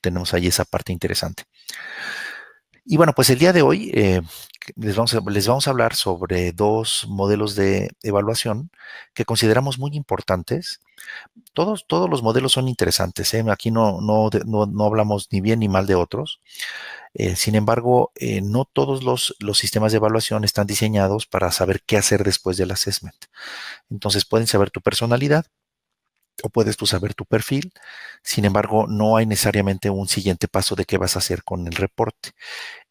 tenemos ahí esa parte interesante. Y bueno, pues el día de hoy eh, les, vamos a, hablar sobre dos modelos de evaluación que consideramos muy importantes. Todos, los modelos son interesantes, ¿eh? aquí no, no, hablamos ni bien ni mal de otros. Eh, sin embargo, no todos los, los sistemas de evaluación están diseñados para saber qué hacer después del assessment. Entonces pueden saber tu personalidad, o puedes tú saber tu perfil. Sin embargo, no hay necesariamente un siguiente paso de qué vas a hacer con el reporte.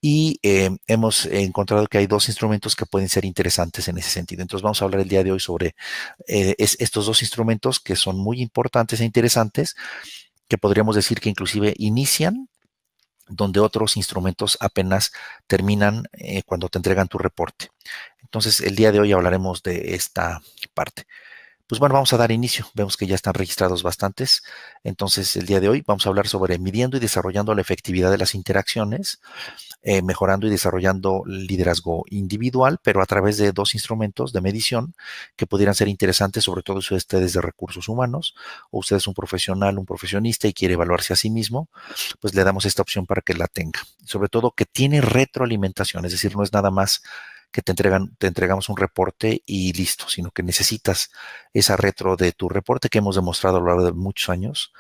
Y eh, hemos encontrado que hay dos instrumentos que pueden ser interesantes en ese sentido. Entonces vamos a hablar el día de hoy sobre eh, estos dos instrumentos que son muy importantes e interesantes, que podríamos decir que inclusive inician donde otros instrumentos apenas terminan eh, cuando te entregan tu reporte. Entonces, el día de hoy hablaremos de esta parte. Pues bueno, vamos a dar inicio. Vemos que ya están registrados bastantes. Entonces, el día de hoy vamos a hablar sobre midiendo y desarrollando la efectividad de las interacciones, eh, mejorando y desarrollando liderazgo individual, pero a través de dos instrumentos de medición que pudieran ser interesantes, sobre todo si ustedes de recursos humanos o usted es un profesional, un profesionista y quiere evaluarse a sí mismo, pues le damos esta opción para que la tenga. Sobre todo que tiene retroalimentación, es decir, no es nada más que te entregan, te entregamos un reporte y listo, sino que necesitas esa retro de tu reporte que hemos demostrado a lo largo de muchos años,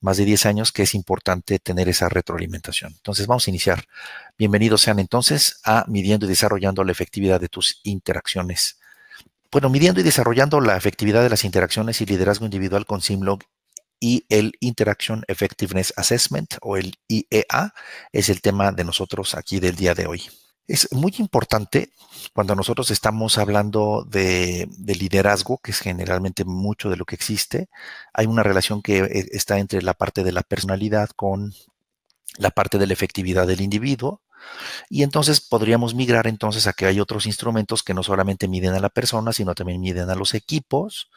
más de 10 años, que es importante tener esa retroalimentación. Entonces, vamos a iniciar. Bienvenidos sean entonces a midiendo y desarrollando la efectividad de tus interacciones. Bueno, midiendo y desarrollando la efectividad de las interacciones y liderazgo individual con Simlog y el Interaction Effectiveness Assessment o el IEA es el tema de nosotros aquí del día de hoy. Es muy importante cuando nosotros estamos hablando de, liderazgo, que es generalmente mucho de lo que existe, hay una relación que eh, está entre la parte de la personalidad con la parte de la efectividad del individuo. Y entonces podríamos migrar entonces a que hay otros instrumentos que no solamente miden a la persona, sino también miden a los equipos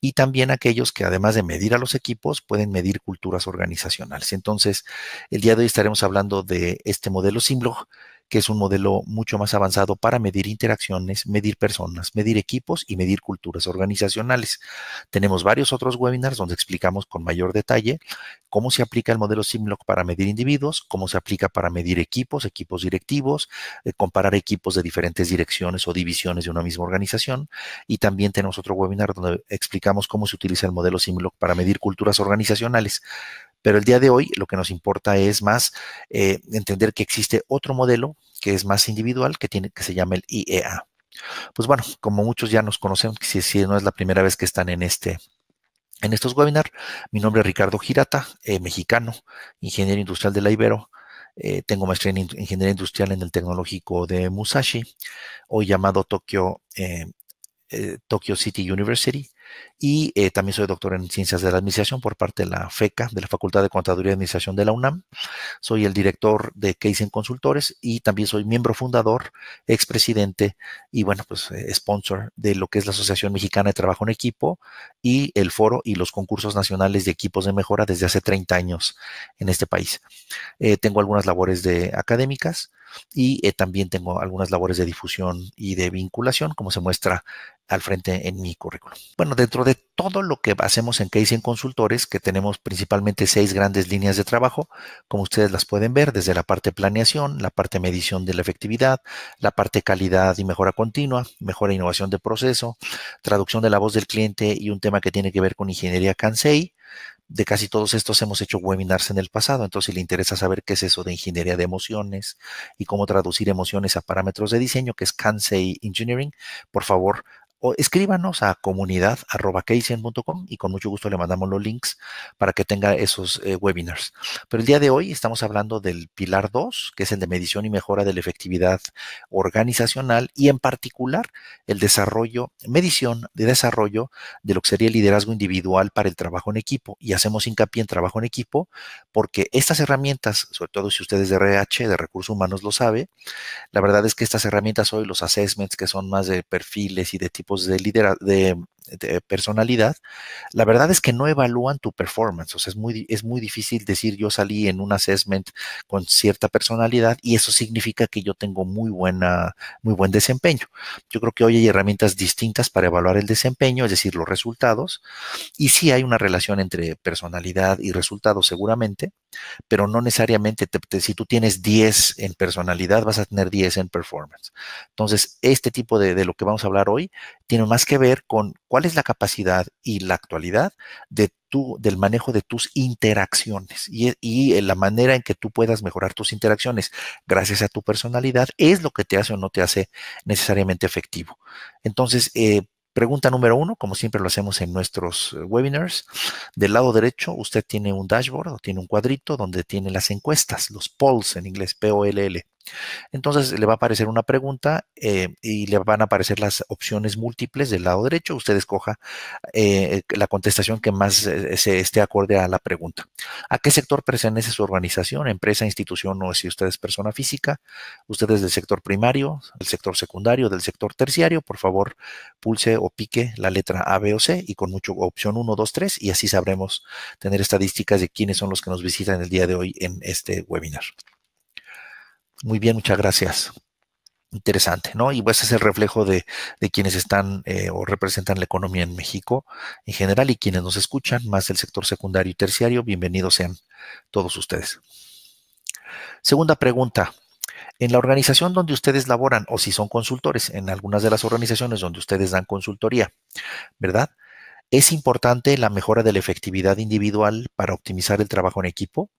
y también aquellos que además de medir a los equipos pueden medir culturas organizacionales. Entonces, el día de hoy estaremos hablando de este modelo Simlog que es un modelo mucho más avanzado para medir interacciones, medir personas, medir equipos y medir culturas organizacionales. Tenemos varios otros webinars donde explicamos con mayor detalle cómo se aplica el modelo Simlock para medir individuos, cómo se aplica para medir equipos, equipos directivos, eh, comparar equipos de diferentes direcciones o divisiones de una misma organización. Y también tenemos otro webinar donde explicamos cómo se utiliza el modelo Simlock para medir culturas organizacionales. Pero el día de hoy lo que nos importa es más eh, entender que existe otro modelo que es más individual, que, tiene, que se llama el IEA. Pues bueno, como muchos ya nos conocen, si, no es la primera vez que están en este, en estos webinars. Mi nombre es Ricardo Girata, eh, mexicano, ingeniero industrial de la Ibero. Eh, tengo maestría en ingeniería industrial en el tecnológico de Musashi, hoy llamado Tokyo, Tokyo City University y eh, también soy doctor en Ciencias de la Administración por parte de la FECA, de la Facultad de Contaduría y Administración de la UNAM. Soy el director de CASE en Consultores y también soy miembro fundador, expresidente y, bueno, pues eh, sponsor de lo que es la Asociación Mexicana de Trabajo en Equipo y el foro y los concursos nacionales de equipos de mejora desde hace 30 años en este país. Eh, tengo algunas labores de académicas y eh, también tengo algunas labores de difusión y de vinculación, como se muestra al frente en mi currículum. Bueno, dentro de todo lo que hacemos en Case en Consultores, que tenemos principalmente seis grandes líneas de trabajo, como ustedes las pueden ver, desde la parte planeación, la parte medición de la efectividad, la parte calidad y mejora continua, mejora e innovación de proceso, traducción de la voz del cliente y un tema que tiene que ver con ingeniería cansei, de casi todos estos hemos hecho webinars en el pasado, entonces si le interesa saber qué es eso de ingeniería de emociones y cómo traducir emociones a parámetros de diseño, que es CANSEI Engineering, por favor o escríbanos a comunidad.keisen.com y con mucho gusto le mandamos los links para que tenga esos eh, webinars. Pero el día de hoy estamos hablando del pilar 2, que es el de medición y mejora de la efectividad organizacional y en particular el desarrollo, medición de desarrollo de lo que sería el liderazgo individual para el trabajo en equipo. Y hacemos hincapié en trabajo en equipo porque estas herramientas, sobre todo si ustedes de RH, de recursos humanos, lo sabe, la verdad es que estas herramientas hoy, los assessments que son más de perfiles y de tipo pues, de, lidera de personalidad, la verdad es que no evalúan tu performance. O sea, es muy, es muy difícil decir yo salí en un assessment con cierta personalidad y eso significa que yo tengo muy, buena, muy buen desempeño. Yo creo que hoy hay herramientas distintas para evaluar el desempeño, es decir, los resultados. Y sí hay una relación entre personalidad y resultados seguramente, pero no necesariamente si tú tienes 10 en personalidad, vas a tener 10 en performance. Entonces, este tipo de lo que vamos a hablar hoy tiene más que ver con cuál es la capacidad y la actualidad de tu, del manejo de tus interacciones y, e, eh, la manera en que tú puedas mejorar tus interacciones gracias a tu personalidad es lo que te hace o no te hace necesariamente efectivo. Entonces, eh, Pregunta número uno, como siempre lo hacemos en nuestros eh, webinars. Del lado derecho, usted tiene un dashboard o tiene un cuadrito donde tiene las encuestas, los polls en inglés, P-O-L-L. l l entonces le va a aparecer una pregunta eh, y le van a aparecer las opciones múltiples del lado derecho. Usted escoja eh, eh, la contestación que más se esté acorde a la pregunta. ¿A qué sector pertenece su organización, empresa, institución o si usted es persona física? ¿Usted es del sector primario, del sector secundario, del sector terciario? Por favor, pulse o pique la letra A, B o C y con mucho opción 1, 2, 3 y así sabremos tener estadísticas de quiénes son los que nos visitan el día de hoy en este webinar. Muy bien, muchas gracias. Interesante, ¿no? Y pues es el reflejo de, quienes están eh, o representan la economía en México en general y quienes nos escuchan, más del sector secundario y terciario. Bienvenidos sean todos ustedes. Segunda pregunta. En la organización donde ustedes laboran, o si son consultores, en algunas de las organizaciones donde ustedes dan consultoría, ¿verdad? ¿Es importante la mejora de la efectividad individual para optimizar el trabajo en equipo?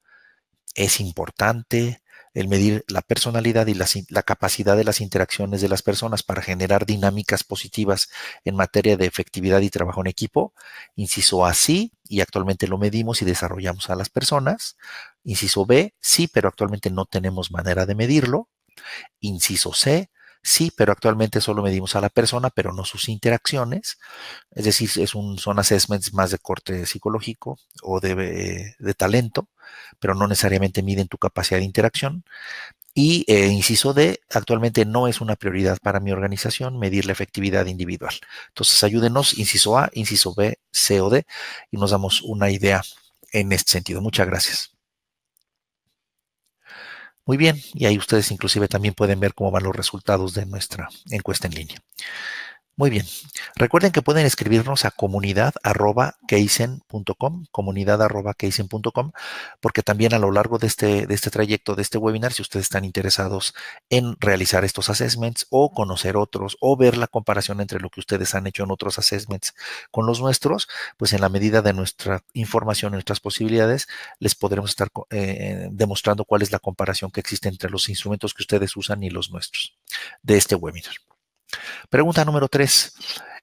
¿Es importante? el medir la personalidad y la, capacidad de las interacciones de las personas para generar dinámicas positivas en materia de efectividad y trabajo en equipo. Inciso A, sí, y actualmente lo medimos y desarrollamos a las personas. Inciso B, sí, pero actualmente no tenemos manera de medirlo. Inciso C, Sí, pero actualmente solo medimos a la persona, pero no sus interacciones. Es decir, es un, son assessments más de corte psicológico o de, talento, pero no necesariamente miden tu capacidad de interacción. Y eh, inciso D, actualmente no es una prioridad para mi organización medir la efectividad individual. Entonces ayúdenos, inciso A, inciso B, C o D, y nos damos una idea en este sentido. Muchas gracias. Muy bien, y ahí ustedes inclusive también pueden ver cómo van los resultados de nuestra encuesta en línea. Muy bien. Recuerden que pueden escribirnos a comunidad.keisen.com, comunidad.keisen.com, porque también a lo largo este, de este, trayecto, de este webinar, si ustedes están interesados en realizar estos assessments o conocer otros o ver la comparación entre lo que ustedes han hecho en otros assessments con los nuestros, pues en la medida de nuestra información y nuestras posibilidades, les podremos estar eh, eh, demostrando cuál es la comparación que existe entre los instrumentos que ustedes usan y los nuestros de este webinar. Pregunta número tres.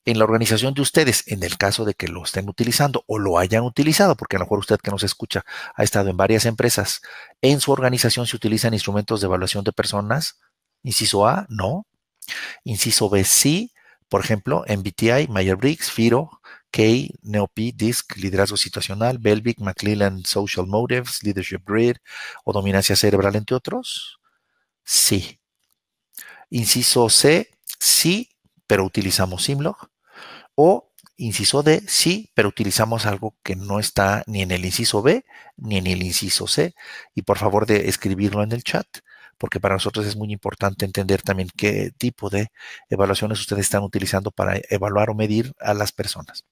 En la organización de ustedes, en el caso de que lo estén utilizando o lo hayan utilizado, porque a lo mejor usted que nos escucha ha estado en varias empresas, ¿en su organización se utilizan instrumentos de evaluación de personas? Inciso A, no. Inciso B, sí. Por ejemplo, MBTI, Mayer Briggs, FIRO, K, NeoP, DISC, Liderazgo Situacional, Belvic, mclean Social Motives, Leadership Grid o Dominancia Cerebral, entre otros. Sí. Inciso C, sí, pero utilizamos Simlog. O inciso D, sí, pero utilizamos algo que no está ni en el inciso B ni en el inciso C. Y por favor de escribirlo en el chat, porque para nosotros es muy importante entender también qué tipo de evaluaciones ustedes están utilizando para evaluar o medir a las personas.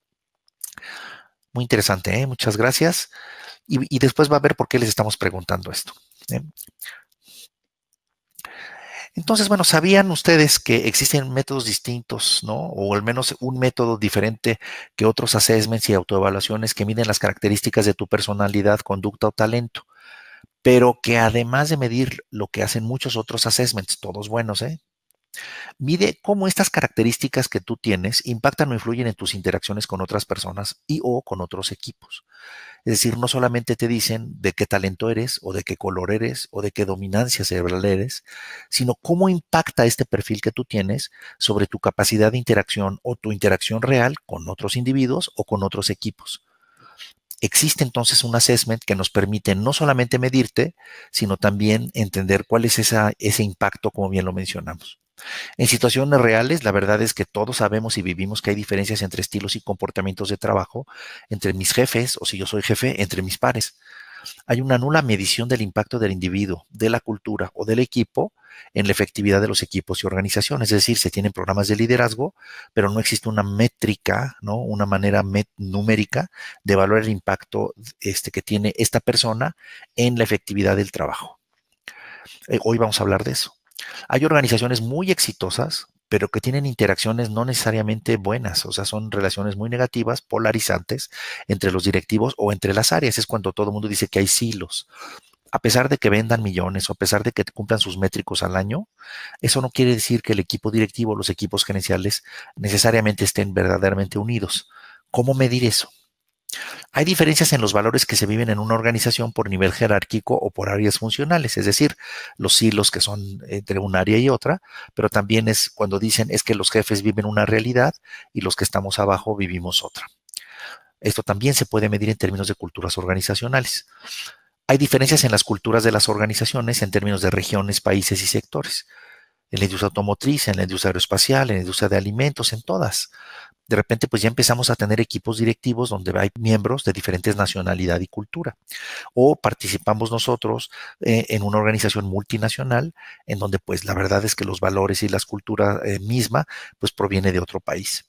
Muy interesante, ¿eh? muchas gracias. Y, después va a ver por qué les estamos preguntando esto. ¿eh? Entonces, bueno, ¿sabían ustedes que existen métodos distintos, ¿no? O al menos un método diferente que otros assessments y autoevaluaciones que miden las características de tu personalidad, conducta o talento? Pero que además de medir lo que hacen muchos otros assessments, todos buenos, ¿eh? Mide cómo estas características que tú tienes impactan o influyen en tus interacciones con otras personas y o con otros equipos. Es decir, no solamente te dicen de qué talento eres o de qué color eres o de qué dominancia cerebral eres, sino cómo impacta este perfil que tú tienes sobre tu capacidad de interacción o tu interacción real con otros individuos o con otros equipos. Existe entonces un assessment que nos permite no solamente medirte, sino también entender cuál es ese impacto, como bien lo mencionamos. En situaciones reales, la verdad es que todos sabemos y vivimos que hay diferencias entre estilos y comportamientos de trabajo, entre mis jefes o si yo soy jefe, entre mis pares. Hay una nula medición del impacto del individuo, de la cultura o del equipo en la efectividad de los equipos y organizaciones. Es decir, se tienen programas de liderazgo, pero no existe una métrica, ¿no? una manera numérica de valorar el impacto este, que tiene esta persona en la efectividad del trabajo. Eh, hoy vamos a hablar de eso. Hay organizaciones muy exitosas, pero que tienen interacciones no necesariamente buenas, o sea, son relaciones muy negativas, polarizantes entre los directivos o entre las áreas. Es cuando todo el mundo dice que hay silos. A pesar de que vendan millones o a pesar de que cumplan sus métricos al año, eso no quiere decir que el equipo directivo, o los equipos gerenciales necesariamente estén verdaderamente unidos. ¿Cómo medir eso? Hay diferencias en los valores que se viven en una organización por nivel jerárquico o por áreas funcionales, es decir, los hilos que son entre un área y otra, pero también es cuando dicen es que los jefes viven una realidad y los que estamos abajo vivimos otra. Esto también se puede medir en términos de culturas organizacionales. Hay diferencias en las culturas de las organizaciones en términos de regiones, países y sectores. En la industria automotriz, en la industria aeroespacial, en la industria de alimentos, en todas de repente pues ya empezamos a tener equipos directivos donde hay miembros de diferentes nacionalidad y cultura. O participamos nosotros eh, en una organización multinacional en donde pues la verdad es que los valores y las culturas eh, misma pues proviene de otro país.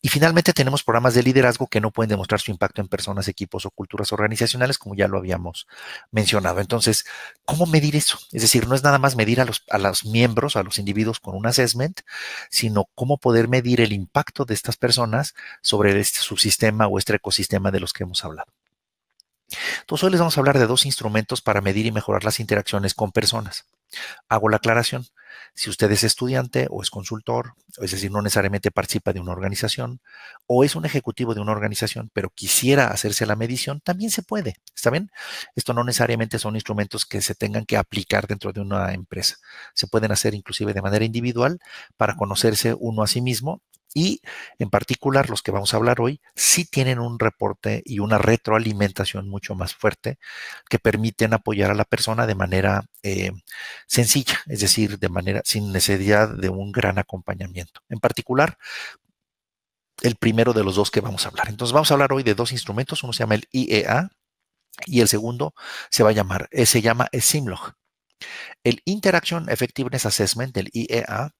Y finalmente tenemos programas de liderazgo que no pueden demostrar su impacto en personas, equipos o culturas organizacionales, como ya lo habíamos mencionado. Entonces, ¿cómo medir eso? Es decir, no es nada más medir a los, miembros, a los individuos con un assessment, sino cómo poder medir el impacto de estas personas sobre este subsistema o este ecosistema de los que hemos hablado. Entonces, hoy les vamos a hablar de dos instrumentos para medir y mejorar las interacciones con personas. Hago la aclaración. Si usted es estudiante o es consultor, es decir, no necesariamente participa de una organización o es un ejecutivo de una organización, pero quisiera hacerse la medición, también se puede. ¿Está bien? Esto no necesariamente son instrumentos que se tengan que aplicar dentro de una empresa. Se pueden hacer inclusive de manera individual para conocerse uno a sí mismo y en particular los que vamos a hablar hoy sí tienen un reporte y una retroalimentación mucho más fuerte que permiten apoyar a la persona de manera eh, sencilla, es decir, de manera sin necesidad de un gran acompañamiento. En particular, el primero de los dos que vamos a hablar. Entonces vamos a hablar hoy de dos instrumentos, uno se llama el IEA y el segundo se va a llamar, eh, se llama el Simlog. El Interaction Effectiveness Assessment del IEA,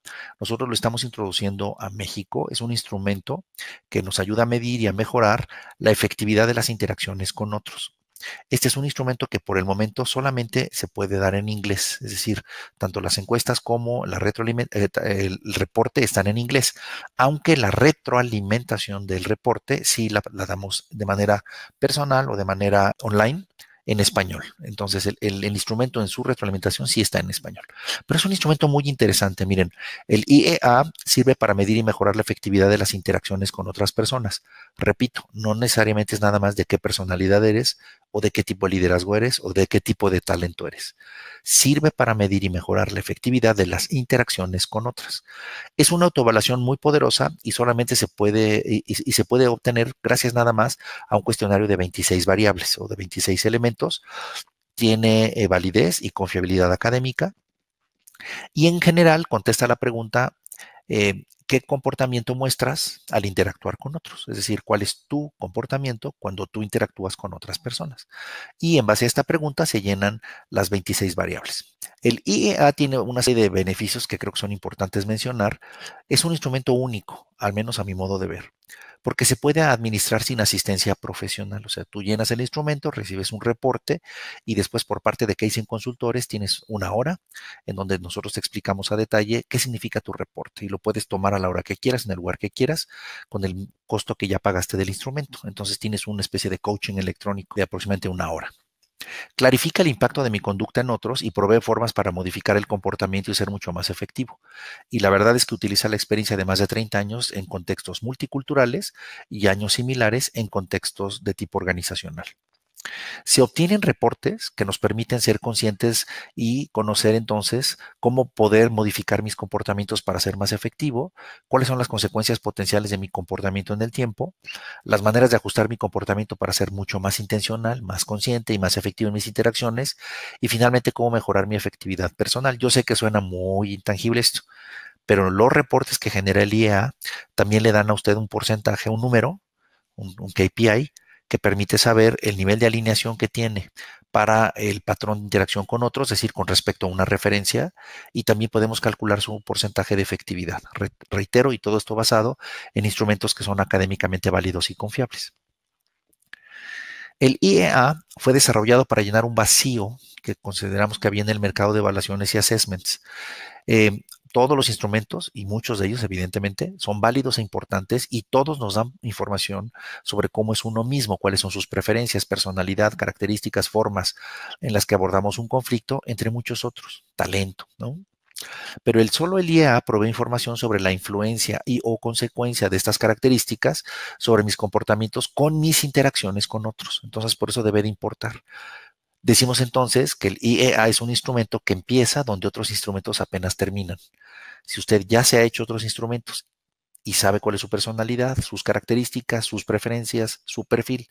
nosotros lo estamos introduciendo a México. Es un instrumento que nos ayuda a medir y a mejorar la efectividad de las interacciones con otros. Este es un instrumento que por el momento solamente se puede dar en inglés, es decir, tanto las encuestas como la eh, el reporte están en inglés, aunque la retroalimentación del reporte sí la damos de manera personal o de manera online en español. Entonces, el, instrumento en su retroalimentación sí está en español. Pero es un instrumento muy interesante. Miren, el IEA sirve para medir y mejorar la efectividad de las interacciones con otras personas. Repito, no necesariamente es nada más de qué personalidad eres o de qué tipo de liderazgo eres o de qué tipo de talento eres. Sirve para medir y mejorar la efectividad de las interacciones con otras. Es una autoevaluación muy poderosa y solamente se puede y, se puede obtener gracias nada más a un cuestionario de 26 variables o de 26 elementos. Tiene eh, validez y confiabilidad académica. Y en general contesta la pregunta eh, qué comportamiento muestras al interactuar con otros, es decir, cuál es tu comportamiento cuando tú interactúas con otras personas. Y en base a esta pregunta se llenan las 26 variables. El IEA tiene una serie de beneficios que creo que son importantes mencionar. Es un instrumento único, al menos a mi modo de ver, porque se puede administrar sin asistencia profesional. O sea, tú llenas el instrumento, recibes un reporte y después por parte de Casey Consultores tienes una hora en donde nosotros te explicamos a detalle qué significa tu reporte y lo puedes tomar a la la hora que quieras, en el lugar que quieras, con el costo que ya pagaste del instrumento. Entonces tienes una especie de coaching electrónico de aproximadamente una hora. Clarifica el impacto de mi conducta en otros y provee formas para modificar el comportamiento y ser mucho más efectivo. Y la verdad es que utiliza la experiencia de más de 30 años en contextos multiculturales y años similares en contextos de tipo organizacional. Se obtienen reportes que nos permiten ser conscientes y conocer entonces cómo poder modificar mis comportamientos para ser más efectivo, cuáles son las consecuencias potenciales de mi comportamiento en el tiempo, las maneras de ajustar mi comportamiento para ser mucho más intencional, más consciente y más efectivo en mis interacciones y finalmente cómo mejorar mi efectividad personal. Yo sé que suena muy intangible esto, pero los reportes que genera el IEA también le dan a usted un porcentaje, un número, un, un KPI que permite saber el nivel de alineación que tiene para el patrón de interacción con otros, es decir, con respecto a una referencia, y también podemos calcular su porcentaje de efectividad. reitero, y todo esto basado en instrumentos que son académicamente válidos y confiables. El IEA fue desarrollado para llenar un vacío que consideramos que había en el mercado de evaluaciones y assessments. Eh, todos los instrumentos, y muchos de ellos evidentemente, son válidos e importantes y todos nos dan información sobre cómo es uno mismo, cuáles son sus preferencias, personalidad, características, formas en las que abordamos un conflicto, entre muchos otros, talento, ¿no? Pero el solo el IEA provee información sobre la influencia y o consecuencia de estas características sobre mis comportamientos con mis interacciones con otros. Entonces, por eso debe de importar. Decimos entonces que el IEA es un instrumento que empieza donde otros instrumentos apenas terminan. Si usted ya se ha hecho otros instrumentos y sabe cuál es su personalidad, sus características, sus preferencias, su perfil,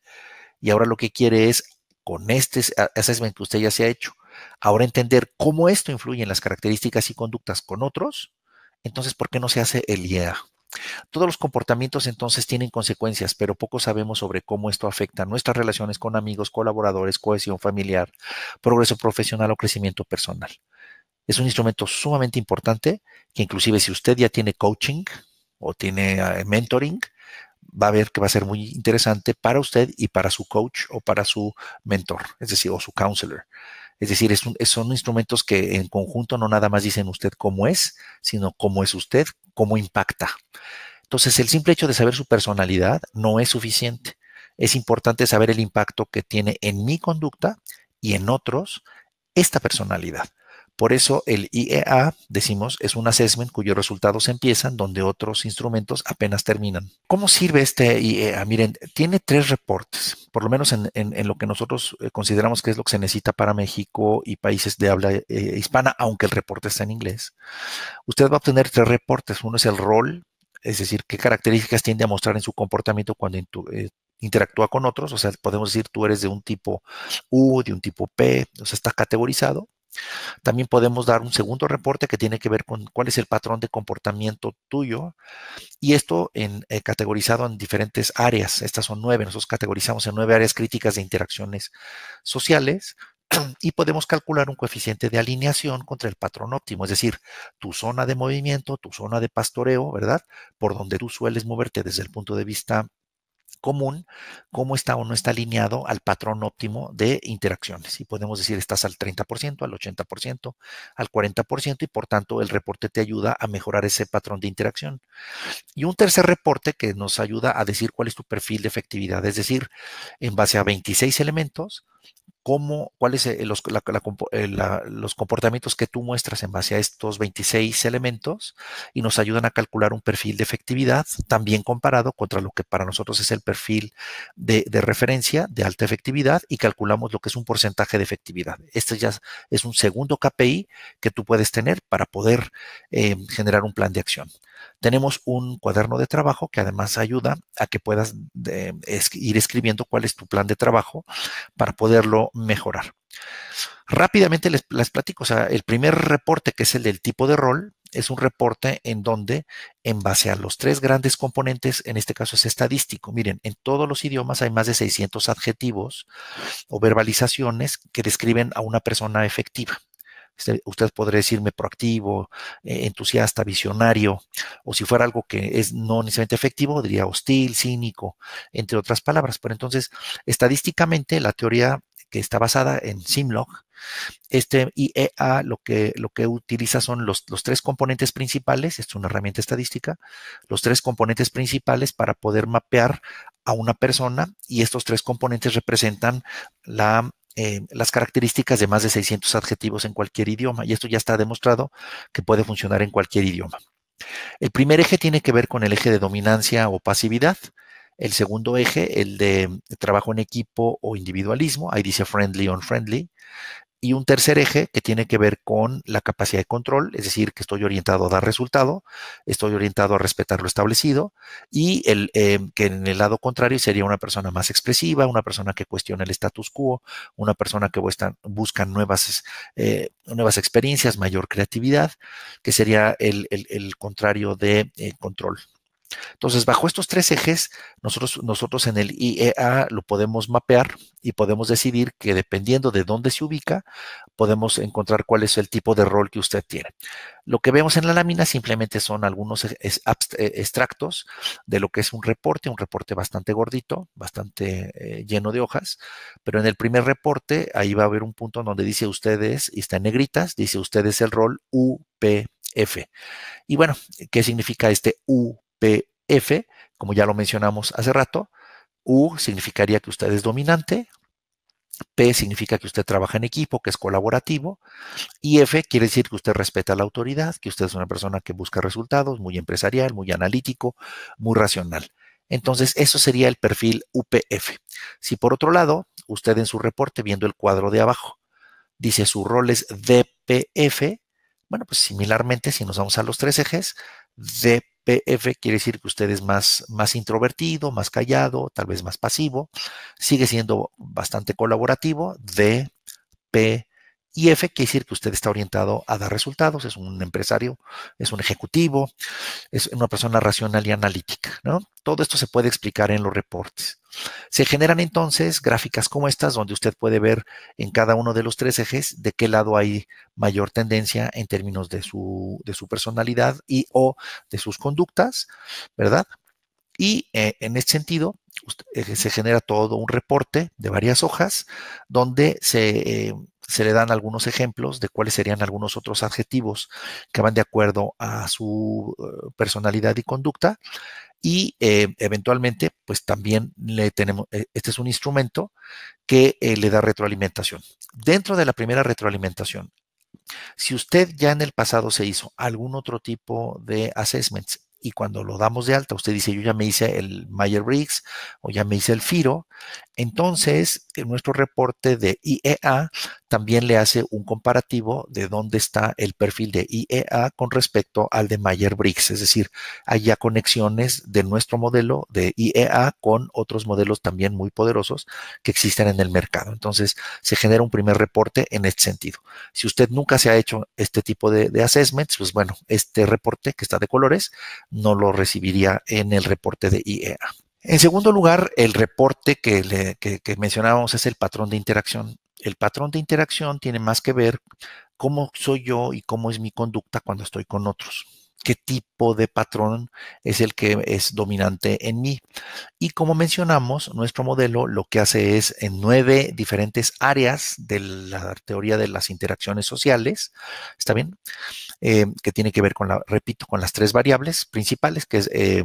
y ahora lo que quiere es, con este assessment que usted ya se ha hecho, ahora entender cómo esto influye en las características y conductas con otros, entonces, ¿por qué no se hace el IEA? Todos los comportamientos entonces tienen consecuencias, pero poco sabemos sobre cómo esto afecta nuestras relaciones con amigos, colaboradores, cohesión familiar, progreso profesional o crecimiento personal. Es un instrumento sumamente importante que inclusive si usted ya tiene coaching o tiene eh, mentoring, va a ver que va a ser muy interesante para usted y para su coach o para su mentor, es decir, o su counselor. Es decir, son instrumentos que en conjunto no nada más dicen usted cómo es, sino cómo es usted, cómo impacta. Entonces, el simple hecho de saber su personalidad no es suficiente. Es importante saber el impacto que tiene en mi conducta y en otros esta personalidad. Por eso el IEA, decimos, es un assessment cuyos resultados empiezan donde otros instrumentos apenas terminan. ¿Cómo sirve este IEA? Miren, tiene tres reportes, por lo menos en, lo que nosotros eh, consideramos que es lo que se necesita para México y países de habla eh, hispana, aunque el reporte está en inglés. Usted va a obtener tres reportes. Uno es el rol, es decir, qué características tiende a mostrar en su comportamiento cuando eh, interactúa con otros, o sea, podemos decir tú eres de un tipo U, de un tipo P, o sea, está categorizado. También podemos dar un segundo reporte que tiene que ver con cuál es el patrón de comportamiento tuyo y esto en, eh, categorizado en diferentes áreas. Estas son nueve, nosotros categorizamos en nueve áreas críticas de interacciones sociales y podemos calcular un coeficiente de alineación contra el patrón óptimo, es decir, tu zona de movimiento, tu zona de pastoreo, ¿verdad? Por donde tú sueles moverte desde el punto de vista común, cómo está o no está alineado al patrón óptimo de interacciones. Y podemos decir, estás al 30%, al 80%, al 40%, y por tanto el reporte te ayuda a mejorar ese patrón de interacción. Y un tercer reporte que nos ayuda a decir cuál es tu perfil de efectividad, es decir, en base a 26 elementos, cómo, cuáles eh, los, eh, los comportamientos que tú muestras en base a estos 26 elementos y nos ayudan a calcular un perfil de efectividad también comparado contra lo que para nosotros es el perfil de, referencia de alta efectividad y calculamos lo que es un porcentaje de efectividad. Este ya es un segundo KPI que tú puedes tener para poder eh, generar un plan de acción tenemos un cuaderno de trabajo que además ayuda a que puedas eh, ir escribiendo cuál es tu plan de trabajo para poderlo mejorar. Rápidamente les, les platico, o sea, el primer reporte que es el del tipo de rol, es un reporte en donde, en base a los tres grandes componentes, en este caso es estadístico. Miren, en todos los idiomas hay más de 600 adjetivos o verbalizaciones que describen a una persona efectiva. Este, usted podría decirme proactivo, eh, entusiasta, visionario, o si fuera algo que es no necesariamente efectivo, diría hostil, cínico, entre otras palabras. Pero entonces, estadísticamente, la teoría que está basada en Simlog, este IEA lo que, lo que utiliza son los, los, tres componentes principales, es una herramienta estadística, los tres componentes principales para poder mapear a una persona y estos tres componentes representan la eh, las características de más de 600 adjetivos en cualquier idioma, y esto ya está demostrado que puede funcionar en cualquier idioma. El primer eje tiene que ver con el eje de dominancia o pasividad, el segundo eje, el de trabajo en equipo o individualismo, ahí dice friendly on friendly y un tercer eje que tiene que ver con la capacidad de control, es decir, que estoy orientado a dar resultado, estoy orientado a respetar lo establecido y el, eh, que en el lado contrario sería una persona más expresiva, una persona que cuestiona el status quo, una persona que busca, nuevas, eh, nuevas experiencias, mayor creatividad, que sería el, contrario de eh, control. Entonces, bajo estos tres ejes, nosotros, nosotros en el IEA lo podemos mapear y podemos decidir que dependiendo de dónde se ubica, podemos encontrar cuál es el tipo de rol que usted tiene. Lo que vemos en la lámina simplemente son algunos e, e, extractos de lo que es un reporte, un reporte bastante gordito, bastante eh, lleno de hojas, pero en el primer reporte ahí va a haber un punto donde dice ustedes, y está en negritas, dice ustedes el rol UPF. Y bueno, ¿qué significa este U? PF, como ya lo mencionamos hace rato. U significaría que usted es dominante. P significa que usted trabaja en equipo, que es colaborativo. Y F quiere decir que usted respeta la autoridad, que usted es una persona que busca resultados, muy empresarial, muy analítico, muy racional. Entonces, eso sería el perfil UPF. Si por otro lado, usted en su reporte, viendo el cuadro de abajo, dice su rol es DPF, bueno, pues similarmente, si nos vamos a los tres ejes, DPF PF quiere decir que usted es más, más introvertido, más callado, tal vez más pasivo. Sigue siendo bastante colaborativo. D, P, y F quiere decir que usted está orientado a dar resultados, es un empresario, es un ejecutivo, es una persona racional y analítica, ¿no? Todo esto se puede explicar en los reportes. Se generan entonces gráficas como estas, donde usted puede ver en cada uno de los tres ejes de qué lado hay mayor tendencia en términos de su, de su personalidad y o de sus conductas, ¿verdad? Y eh, en este sentido, eh, se genera todo un reporte de varias hojas donde se... Eh, se le dan algunos ejemplos de cuáles serían algunos otros adjetivos que van de acuerdo a su eh, personalidad y conducta. Y eh, eventualmente, pues también le tenemos, eh, este es un instrumento que le da retroalimentación. Dentro de la primera retroalimentación, si usted ya en el pasado se hizo algún otro tipo de assessments y cuando lo damos de alta, usted dice, yo ya me hice el Meyer-Briggs o ya me hice el FIRO, entonces, nuestro reporte de IEA también le hace un comparativo de dónde está el perfil de IEA con respecto al de Mayer Briggs, es decir, hay ya conexiones de nuestro modelo de IEA con otros modelos también muy poderosos que existen en el mercado. Entonces, se genera un primer reporte en este sentido. Si usted nunca se ha hecho este tipo de, de assessments, pues bueno, este reporte que está de colores no lo recibiría en el reporte de IEA. En segundo lugar, el reporte que, mencionábamos es el patrón de interacción. El patrón de interacción tiene más que ver cómo soy yo y cómo es mi conducta cuando estoy con otros qué tipo de patrón es el que es dominante en mí. Y como mencionamos, nuestro modelo lo que hace es en nueve diferentes áreas de la teoría de las interacciones sociales, ¿está bien? Eh, que tiene que ver con la, repito, con las tres variables principales, que es eh,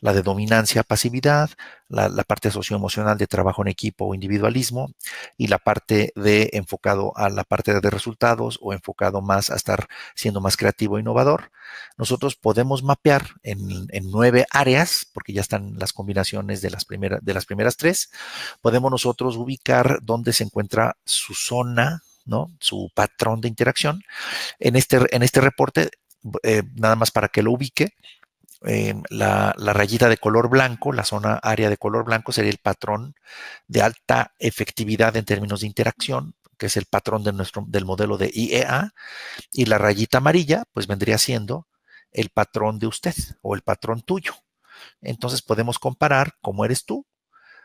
la de dominancia, pasividad, la, la parte socioemocional de trabajo en equipo o individualismo y la parte de enfocado a la parte de resultados o enfocado más a estar siendo más creativo e innovador. Nosotros podemos mapear en, nueve áreas, porque ya están las combinaciones de las, de las primeras tres, podemos nosotros ubicar dónde se encuentra su zona, ¿no? su patrón de interacción. En este, en este reporte, eh, nada más para que lo ubique, Em, la, rayita de color blanco, la zona área de color blanco, sería el patrón de alta efectividad en términos de interacción, que es el patrón de nuestro, del modelo de IEA, y la rayita amarilla, pues vendría siendo el patrón de usted o el patrón tuyo. Entonces podemos comparar cómo eres tú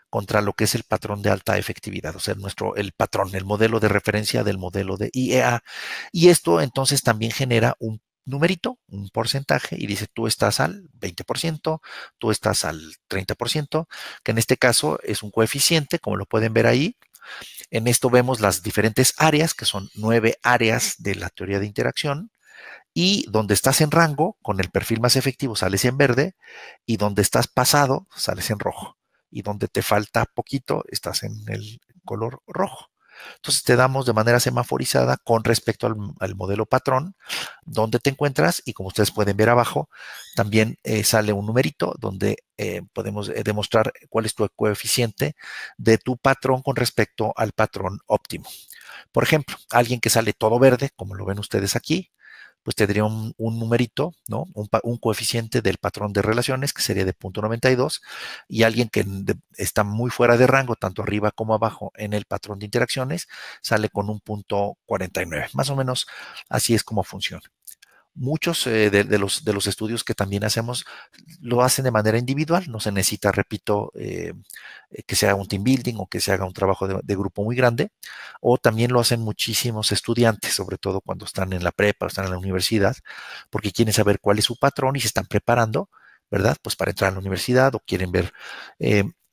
contra lo que es el patrón de alta efectividad, o sea, nuestro, el patrón, el modelo de referencia del modelo de IEA. Y esto entonces también genera un numerito, un porcentaje, y dice tú estás al 20%, tú estás al 30%, que en este caso es un coeficiente, como lo pueden ver ahí. En esto vemos las diferentes áreas, que son nueve áreas de la teoría de interacción, y donde estás en rango, con el perfil más efectivo sales en verde, y donde estás pasado, sales en rojo, y donde te falta poquito, estás en el color rojo. Entonces te damos de manera semaforizada con respecto al, modelo patrón, donde te encuentras y como ustedes pueden ver abajo, también eh, sale un numerito donde eh, podemos eh, demostrar cuál es tu coeficiente de tu patrón con respecto al patrón óptimo. Por ejemplo, alguien que sale todo verde, como lo ven ustedes aquí, pues tendría un, numerito, ¿no? Un, coeficiente del patrón de relaciones que sería de 0.92 y alguien que está muy fuera de rango, tanto arriba como abajo en el patrón de interacciones, sale con un punto 49. Más o menos así es como funciona. Muchos eh, de, los, de, los, estudios que también hacemos lo hacen de manera individual, no se necesita, repito, eh, eh, que se haga un team building o que se haga un trabajo de, grupo muy grande, o también lo hacen muchísimos estudiantes, sobre todo cuando están en la prepa o están en la universidad, porque quieren saber cuál es su patrón y se están preparando, ¿verdad? Pues para entrar a la universidad o quieren ver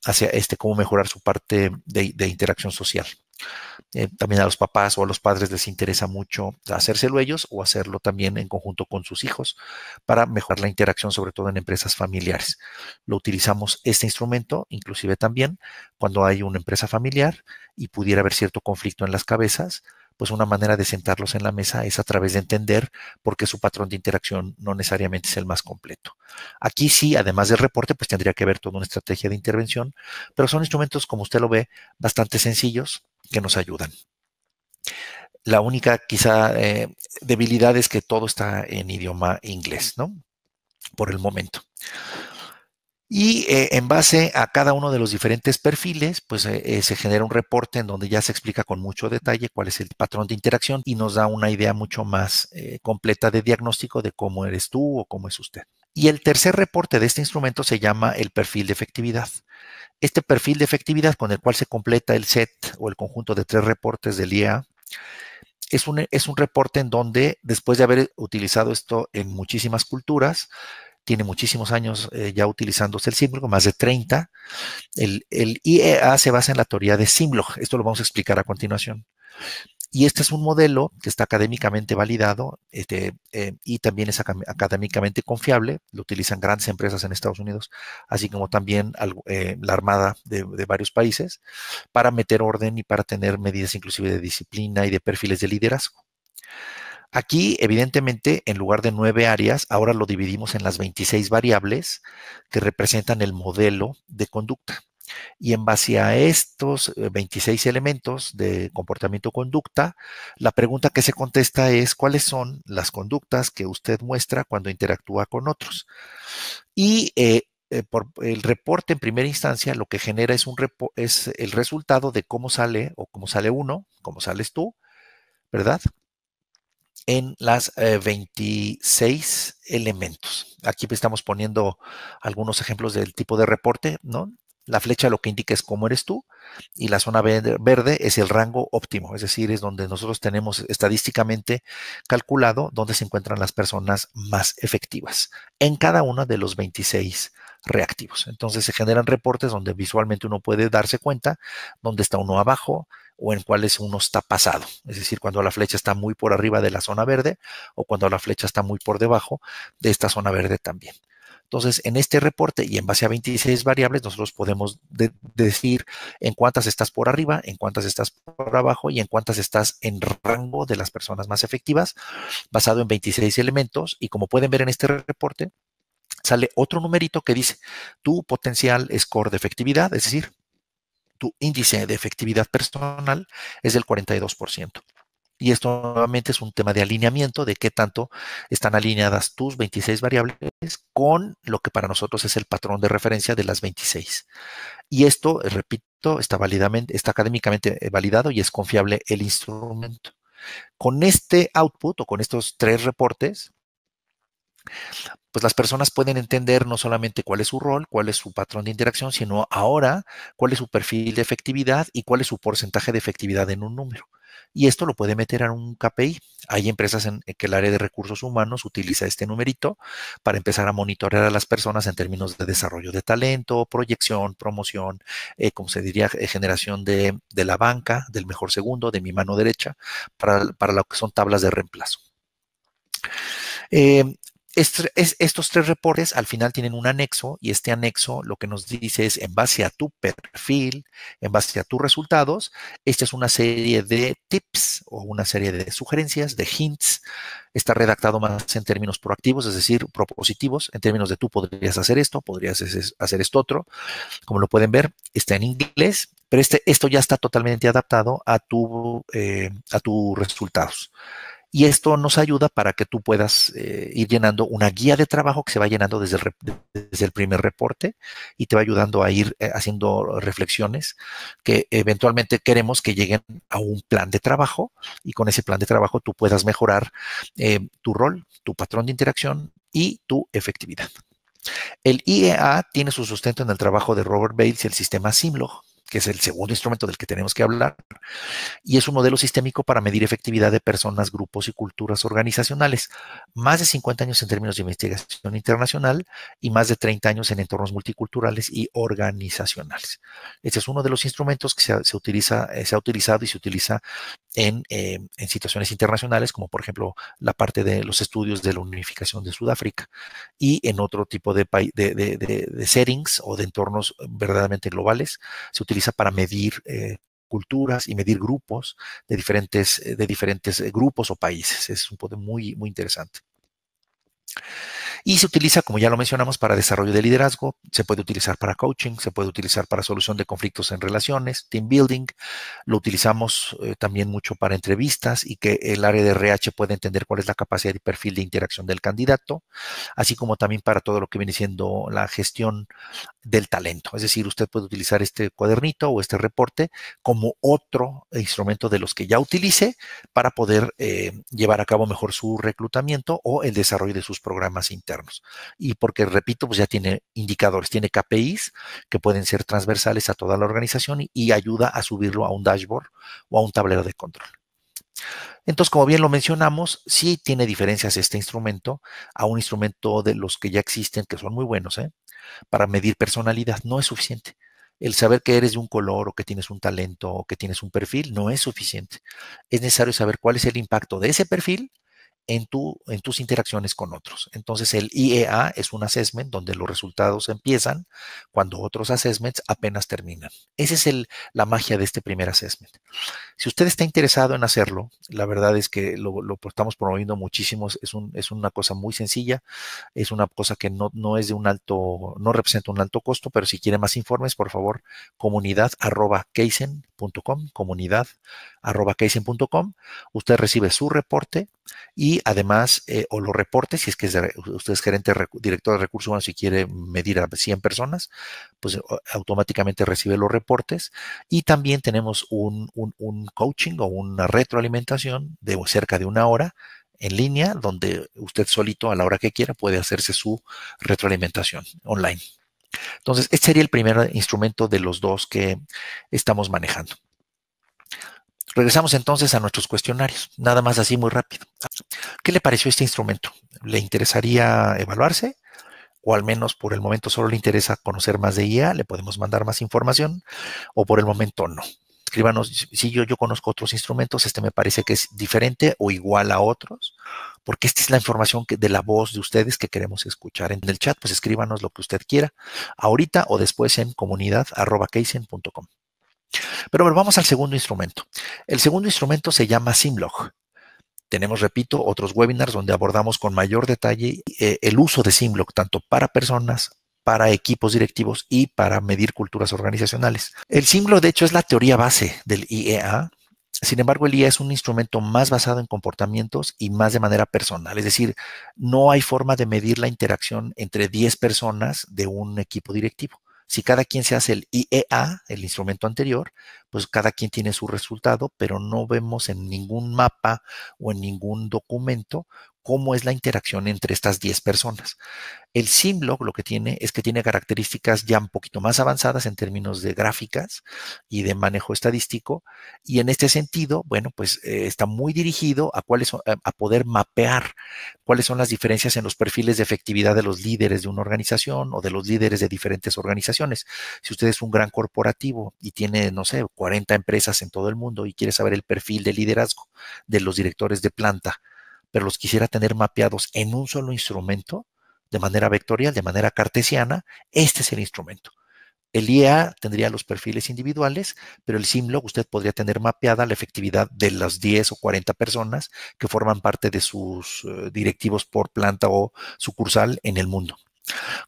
hacia este, cómo mejorar su parte de, interacción social. Eh, también a los papás o a los padres les interesa mucho hacérselo ellos o hacerlo también en conjunto con sus hijos para mejorar la interacción, sobre todo en empresas familiares. Lo utilizamos este instrumento, inclusive también cuando hay una empresa familiar y pudiera haber cierto conflicto en las cabezas, pues una manera de sentarlos en la mesa es a través de entender por qué su patrón de interacción no necesariamente es el más completo. Aquí sí, además del reporte, pues tendría que haber toda una estrategia de intervención, pero son instrumentos, como usted lo ve, bastante sencillos que nos ayudan. La única quizá eh, debilidad es que todo está en idioma inglés, ¿no? Por el momento. Y eh, en base a cada uno de los diferentes perfiles, pues eh, eh, se genera un reporte en donde ya se explica con mucho detalle cuál es el patrón de interacción y nos da una idea mucho más completa de diagnóstico de cómo eres tú o cómo es usted. Y el tercer reporte de este instrumento se llama el perfil de efectividad. Este perfil de efectividad con el cual se completa el set o el conjunto de tres reportes del IEA es es un reporte en donde después de haber utilizado esto en muchísimas culturas, tiene muchísimos años eh, ya utilizándose el símbolo, más de 30. El, IEA se basa en la teoría de Simlog, esto lo vamos a explicar a continuación. Y este es un modelo que está académicamente validado este, eh, y también es académicamente confiable. Lo utilizan grandes empresas en Estados Unidos, así como también eh, la Armada de, varios países, para meter orden y para tener medidas inclusive de disciplina y de perfiles de liderazgo. Aquí, evidentemente, en lugar de nueve áreas, ahora lo dividimos en las 26 variables que representan el modelo de conducta. Y en base a estos 26 eh, elementos de comportamiento-conducta, la pregunta que se contesta es cuáles son las conductas que usted muestra cuando interactúa con otros. Y eh, eh, por el reporte en primera instancia lo que genera es, un es el resultado de cómo sale o cómo sale uno, cómo sales tú, ¿verdad? en las 26 eh, elementos. Aquí estamos poniendo algunos ejemplos del tipo de reporte, ¿no? La flecha lo que indica es cómo eres tú y la zona verde es el rango óptimo, es decir, es donde nosotros tenemos estadísticamente calculado dónde se encuentran las personas más efectivas en cada uno de los 26 reactivos. Entonces se generan reportes donde visualmente uno puede darse cuenta dónde está uno abajo, o en cuáles uno está pasado. Es decir, cuando la flecha está muy por arriba de la zona verde o cuando la flecha está muy por debajo de esta zona verde también. Entonces, en este reporte y en base a 26 variables, nosotros podemos decir en cuántas estás por arriba, en cuántas estás por abajo y en cuántas estás en rango de las personas más efectivas, basado en 26 elementos. Y como pueden ver en este reporte, sale otro numerito que dice tu potencial score de efectividad, es decir, tu índice de efectividad personal es del 42%. Y esto nuevamente es un tema de alineamiento, de qué tanto están alineadas tus 26 variables con lo que para nosotros es el patrón de referencia de las 26. Y esto, repito, está, está académicamente eh, validado y es confiable el instrumento. Con este output o con estos tres reportes, pues las personas pueden entender no solamente cuál es su rol, cuál es su patrón de interacción, sino ahora cuál es su perfil de efectividad y cuál es su porcentaje de efectividad en un número. Y esto lo puede meter a un KPI. Hay empresas en que el área de recursos humanos utiliza este numerito para empezar a monitorear a las personas en términos de desarrollo de talento, proyección, promoción, eh, como se diría, eh, generación de, la banca, del mejor segundo, de mi mano derecha, para, lo que son tablas de reemplazo. Eh, estos tres reportes al final tienen un anexo y este anexo lo que nos dice es en base a tu perfil, en base a tus resultados, esta es una serie de tips o una serie de sugerencias, de hints. Está redactado más en términos proactivos, es decir, propositivos, en términos de tú podrías hacer esto, podrías hacer esto otro. Como lo pueden ver, está en inglés, pero este, esto ya está totalmente adaptado a, tu, eh, a tus resultados. Y esto nos ayuda para que tú puedas eh, ir llenando una guía de trabajo que se va llenando desde el, primer reporte y te va ayudando a ir eh, haciendo reflexiones que eventualmente queremos que lleguen a un plan de trabajo y con ese plan de trabajo tú puedas mejorar eh, tu rol, tu patrón de interacción y tu efectividad. El IEA tiene su sustento en el trabajo de Robert Bates y el sistema Simlog, que es el segundo instrumento del que tenemos que hablar, y es un modelo sistémico para medir efectividad de personas, grupos y culturas organizacionales. Más de 50 años en términos de investigación internacional y más de 30 años en entornos multiculturales y organizacionales. Este es uno de los instrumentos que se, se utiliza, eh, se ha utilizado y se utiliza en, eh, en situaciones internacionales, como por ejemplo la parte de los estudios de la unificación de Sudáfrica y en otro tipo de, de, de, de settings o de entornos verdaderamente globales para medir eh, culturas y medir grupos de diferentes, eh, de diferentes eh, grupos o países. Es un poder muy, muy interesante. Y se utiliza, como ya lo mencionamos, para desarrollo de liderazgo, se puede utilizar para coaching, se puede utilizar para solución de conflictos en relaciones, team building, lo utilizamos eh, también mucho para entrevistas y que el área de RH puede entender cuál es la capacidad y perfil de interacción del candidato, así como también para todo lo que viene siendo la gestión del talento. Es decir, usted puede utilizar este cuadernito o este reporte como otro instrumento de los que ya utilice para poder eh, llevar a cabo mejor su reclutamiento o el desarrollo de sus programas internos. Y porque, repito, pues ya tiene indicadores, tiene KPIs que pueden ser transversales a toda la organización y, ayuda a subirlo a un dashboard o a un tablero de control. Entonces, como bien lo mencionamos, sí tiene diferencias este instrumento a un instrumento de los que ya existen, que son muy buenos, ¿eh? para medir personalidad. No es suficiente. El saber que eres de un color o que tienes un talento o que tienes un perfil no es suficiente. Es necesario saber cuál es el impacto de ese perfil en, tus interacciones con otros. Entonces el IEA es un assessment donde los resultados empiezan cuando otros assessments apenas terminan. Esa es la magia de este primer assessment. Si usted está interesado en hacerlo, la verdad es que lo, estamos promoviendo muchísimo, es, una cosa muy sencilla, es una cosa que no, es de un alto, no representa un alto costo, pero si quiere más informes, por favor, comunidad arroba comunidad kaizen.com. Usted recibe su reporte y además, eh, o los reportes, si es que usted es gerente, director de recursos humanos y quiere medir a 100 personas, pues eh, automáticamente recibe los reportes. Y también tenemos un, un coaching o una retroalimentación de cerca de una hora en línea, donde usted solito a la hora que quiera puede hacerse su retroalimentación online. Entonces, este sería el primer instrumento de los dos que estamos manejando. Regresamos entonces a nuestros cuestionarios, nada más así muy rápido. ¿Qué le pareció este instrumento? ¿Le interesaría evaluarse? O al menos por el momento solo le interesa conocer más de IA, le podemos mandar más información, o por el momento no. Escríbanos, si yo, conozco otros instrumentos, este me parece que es diferente o igual a otros, porque esta es la información que, de la voz de ustedes que queremos escuchar. En el chat, pues escríbanos lo que usted quiera, ahorita o después en comunidad.com. Pero bueno, vamos al segundo instrumento. El segundo instrumento se llama Simlog. Tenemos, repito, otros webinars donde abordamos con mayor detalle eh, el uso de Simlog, tanto para personas, para equipos directivos y para medir culturas organizacionales. El Simlog, de hecho, es la teoría base del IEA. Sin embargo, el IEA es un instrumento más basado en comportamientos y más de manera personal. Es decir, no hay forma de medir la interacción entre 10 personas de un equipo directivo. Si cada quien se hace el IEA, el instrumento anterior, pues cada quien tiene su resultado, pero no vemos en ningún mapa o en ningún documento cómo es la interacción entre estas 10 personas. El Simlog lo que tiene es que tiene características ya un poquito más avanzadas en términos de gráficas y de manejo estadístico. Y en este sentido, bueno, pues eh, está muy dirigido a, cuáles a poder mapear cuáles son las diferencias en los perfiles de efectividad de los líderes de una organización o de los líderes de diferentes organizaciones. Si usted es un gran corporativo y tiene, no sé, 40 empresas en todo el mundo y quiere saber el perfil de liderazgo de los directores de planta, pero los quisiera tener mapeados en un solo instrumento, de manera vectorial, de manera cartesiana, este es el instrumento. El IA tendría los perfiles individuales, pero el SIMLOG usted podría tener mapeada la efectividad de las 10 o 40 personas que forman parte de sus eh, directivos por planta o sucursal en el mundo.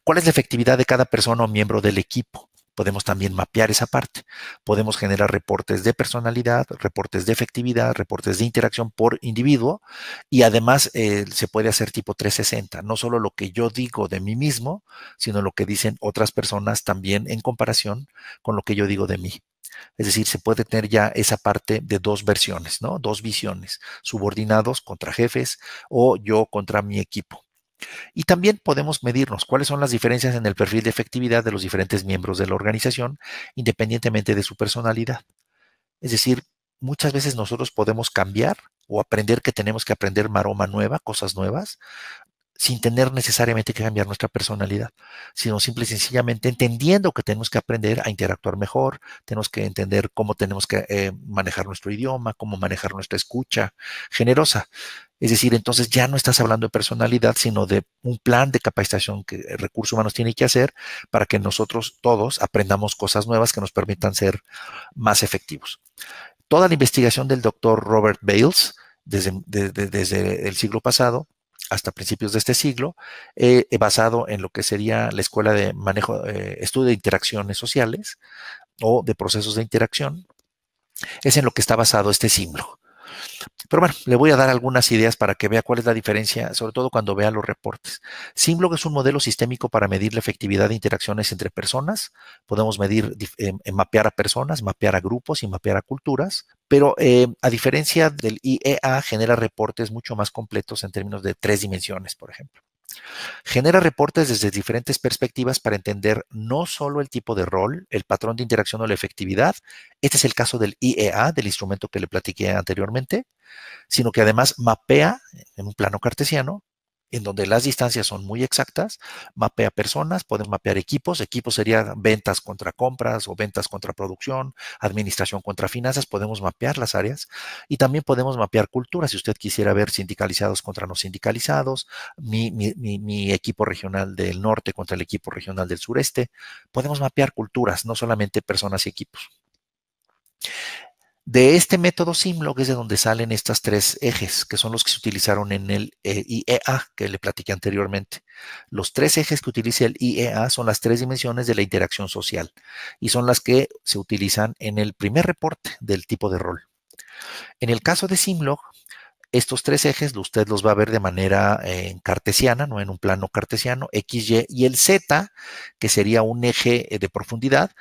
¿Cuál es la efectividad de cada persona o miembro del equipo? podemos también mapear esa parte. Podemos generar reportes de personalidad, reportes de efectividad, reportes de interacción por individuo y además eh, se puede hacer tipo 360, no solo lo que yo digo de mí mismo, sino lo que dicen otras personas también en comparación con lo que yo digo de mí. Es decir, se puede tener ya esa parte de dos versiones, ¿no? Dos visiones, subordinados contra jefes o yo contra mi equipo. Y también podemos medirnos cuáles son las diferencias en el perfil de efectividad de los diferentes miembros de la organización, independientemente de su personalidad. Es decir, muchas veces nosotros podemos cambiar o aprender que tenemos que aprender maroma nueva, cosas nuevas, sin tener necesariamente que cambiar nuestra personalidad, sino simple y sencillamente entendiendo que tenemos que aprender a interactuar mejor, tenemos que entender cómo tenemos que eh, manejar nuestro idioma, cómo manejar nuestra escucha generosa. Es decir, entonces ya no estás hablando de personalidad, sino de un plan de capacitación que eh, recursos humanos tiene que hacer para que nosotros todos aprendamos cosas nuevas que nos permitan ser más efectivos. Toda la investigación del doctor Robert Bales desde, desde el siglo pasado hasta principios de este siglo, he eh, eh, basado en lo que sería la Escuela de Manejo, eh, Estudio de Interacciones Sociales o de Procesos de Interacción. Es en lo que está basado este símbolo. Pero bueno, le voy a dar algunas ideas para que vea cuál es la diferencia, sobre todo cuando vea los reportes. Simblog es un modelo sistémico para medir la efectividad de interacciones entre personas. Podemos medir, mapear a personas, mapear a grupos y mapear a culturas pero eh, a diferencia del IEA, genera reportes mucho más completos en términos de tres dimensiones, por ejemplo. Genera reportes desde diferentes perspectivas para entender no solo el tipo de rol, el patrón de interacción o la efectividad, este es el caso del IEA, del instrumento que le platiqué anteriormente, sino que además mapea en un plano cartesiano en donde las distancias son muy exactas, mapea personas, pueden mapear equipos, equipos serían ventas contra compras o ventas contra producción, administración contra finanzas, podemos mapear las áreas y también podemos mapear culturas, si usted quisiera ver sindicalizados contra no sindicalizados, mi equipo regional del norte contra el equipo regional del sureste, podemos mapear culturas, no solamente personas y equipos. De este método SIMLOG es de donde salen estas tres ejes, que son los que se utilizaron en el eh, IEA, que le platiqué anteriormente. Los tres ejes que utiliza el IEA son las tres dimensiones de la interacción social y son las que se utilizan en el primer reporte del tipo de rol. En el caso de SIMLOG, estos tres ejes usted los va a ver de manera eh, cartesiana, no en un plano cartesiano, X, Y y el Z, que sería un eje eh, de profundidad,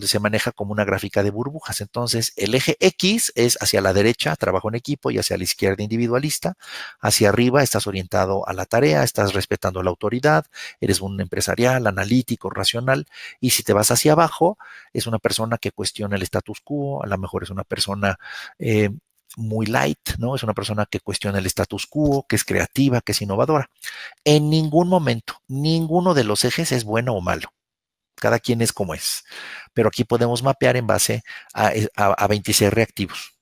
se maneja como una gráfica de burbujas. Entonces, el eje X es hacia la derecha, trabajo en equipo, y hacia la izquierda, individualista. Hacia arriba, estás orientado a la tarea, estás respetando la autoridad, eres un empresarial, analítico, racional. Y si te vas hacia abajo, es una persona que cuestiona el status quo, a lo mejor es una persona eh, muy light, ¿no? Es una persona que cuestiona el status quo, que es creativa, que es innovadora. En ningún momento, ninguno de los ejes es bueno o malo. Cada quien es como es. Pero aquí podemos mapear en base a, eh, a 26 reactivos.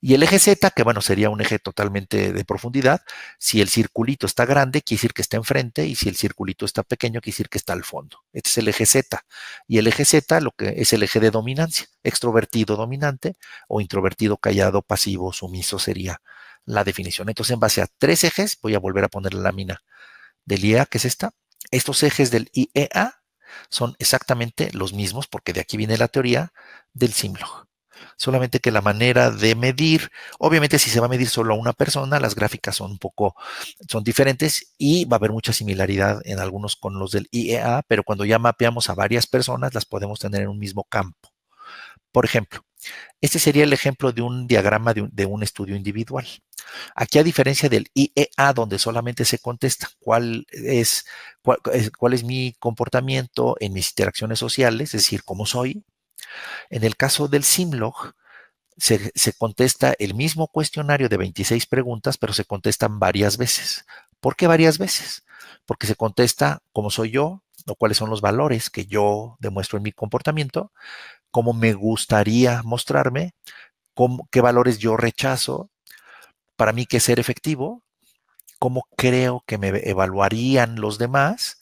Y el eje Z, que bueno, sería un eje totalmente de profundidad, si el circulito está grande, quiere decir que está enfrente, y si el circulito está pequeño, quiere decir que está al fondo. Este es el eje Z. Y el eje Z lo que es el eje de dominancia, extrovertido dominante o introvertido callado, pasivo, sumiso sería la definición. Entonces, en base a tres ejes, voy a volver a poner la lámina del IEA, que es esta. Estos ejes del IEA son exactamente los mismos, porque de aquí viene la teoría del Simlog solamente que la manera de medir, obviamente si se va a medir solo a una persona, las gráficas son un poco, son diferentes y va a haber mucha similaridad en algunos con los del IEA, pero cuando ya mapeamos a varias personas, las podemos tener en un mismo campo. Por ejemplo, este sería el ejemplo de un diagrama de un, estudio individual. Aquí, a diferencia del IEA, donde solamente se contesta cuál es, cuál es mi comportamiento en mis interacciones sociales, es decir, cómo soy, en el caso del Simlog, se, contesta el mismo cuestionario de 26 preguntas, pero se contestan varias veces. ¿Por qué varias veces? Porque se contesta cómo soy yo, o cuáles son los valores que yo demuestro en mi comportamiento, cómo me gustaría mostrarme, qué valores yo rechazo, para mí qué ser efectivo, cómo creo que me evaluarían los demás,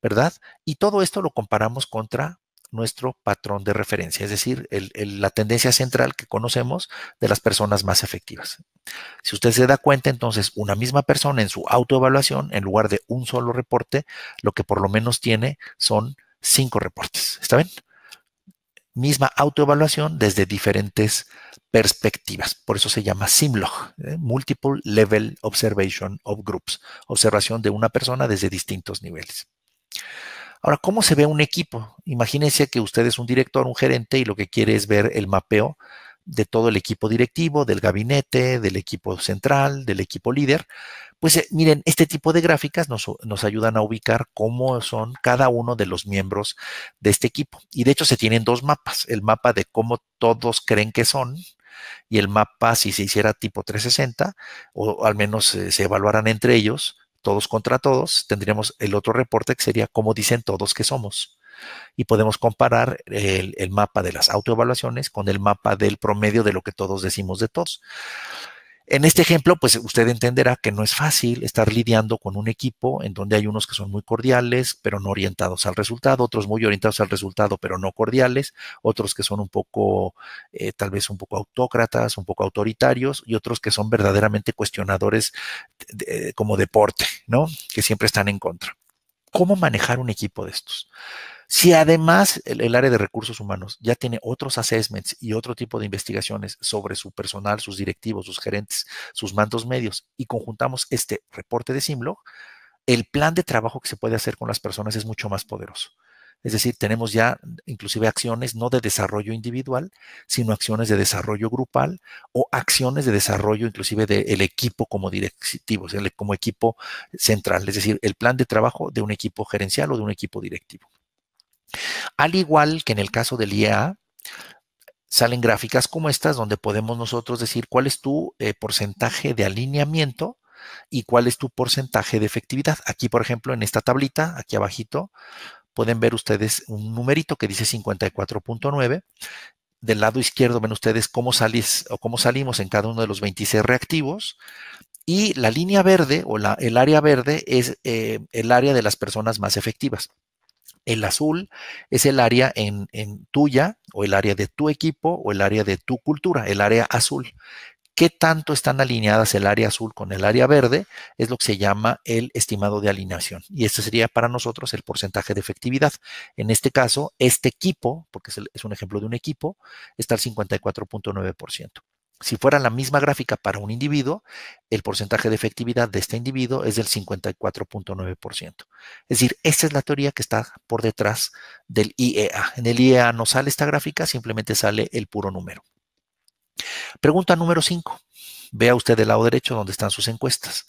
¿verdad? Y todo esto lo comparamos contra nuestro patrón de referencia, es decir, la tendencia central que conocemos de las personas más efectivas. Si usted se da cuenta, entonces una misma persona en su autoevaluación, en lugar de un solo reporte, lo que por lo menos tiene son cinco reportes. ¿Está bien? Misma autoevaluación desde diferentes perspectivas. Por eso se llama SIMLOG, ¿eh? Multiple Level Observation of Groups, observación de una persona desde distintos niveles. Ahora, ¿cómo se ve un equipo? Imagínense que usted es un director, un gerente y lo que quiere es ver el mapeo de todo el equipo directivo, del gabinete, del equipo central, del equipo líder. Pues eh, miren, este tipo de gráficas nos, ayudan a ubicar cómo son cada uno de los miembros de este equipo. Y de hecho se tienen dos mapas, el mapa de cómo todos creen que son y el mapa si se hiciera tipo 360 o al menos eh, se evaluaran entre ellos todos contra todos, tendríamos el otro reporte que sería cómo dicen todos que somos. Y podemos comparar el, mapa de las autoevaluaciones con el mapa del promedio de lo que todos decimos de todos. En este ejemplo, pues usted entenderá que no es fácil estar lidiando con un equipo en donde hay unos que son muy cordiales, pero no orientados al resultado, otros muy orientados al resultado, pero no cordiales, otros que son un poco, eh, tal vez un poco autócratas, un poco autoritarios, y otros que son verdaderamente cuestionadores como deporte, ¿no? Que siempre están en contra. ¿Cómo manejar un equipo de estos? Si además el, área de recursos humanos ya tiene otros assessments y otro tipo de investigaciones sobre su personal, sus directivos, sus gerentes, sus mandos medios, y conjuntamos este reporte de Simlo, el plan de trabajo que se puede hacer con las personas es mucho más poderoso. Es decir, tenemos ya inclusive acciones no de desarrollo individual, sino acciones de desarrollo grupal o acciones de desarrollo inclusive del equipo como directivo, como equipo central, es decir, el plan de trabajo de un equipo gerencial o de un equipo directivo. Al igual que en el caso del IEA, salen gráficas como estas donde podemos nosotros decir cuál es tu eh, porcentaje de alineamiento y cuál es tu porcentaje de efectividad. Aquí, por ejemplo, en esta tablita, aquí abajito, pueden ver ustedes un numerito que dice 54.9. Del lado izquierdo ven ustedes cómo salís o cómo salimos en cada uno de los 26 reactivos. Y la línea verde o el área verde es eh, el área de las personas más efectivas. El azul es el área en, tuya o el área de tu equipo o el área de tu cultura, el área azul qué tanto están alineadas el área azul con el área verde es lo que se llama el estimado de alineación. Y este sería para nosotros el porcentaje de efectividad. En este caso, este equipo, porque es un ejemplo de un equipo, está al 54.9%. Si fuera la misma gráfica para un individuo, el porcentaje de efectividad de este individuo es del 54.9%. Es decir, esta es la teoría que está por detrás del IEA. En el IEA no sale esta gráfica, simplemente sale el puro número. Pregunta número 5. Vea usted del lado derecho donde están sus encuestas.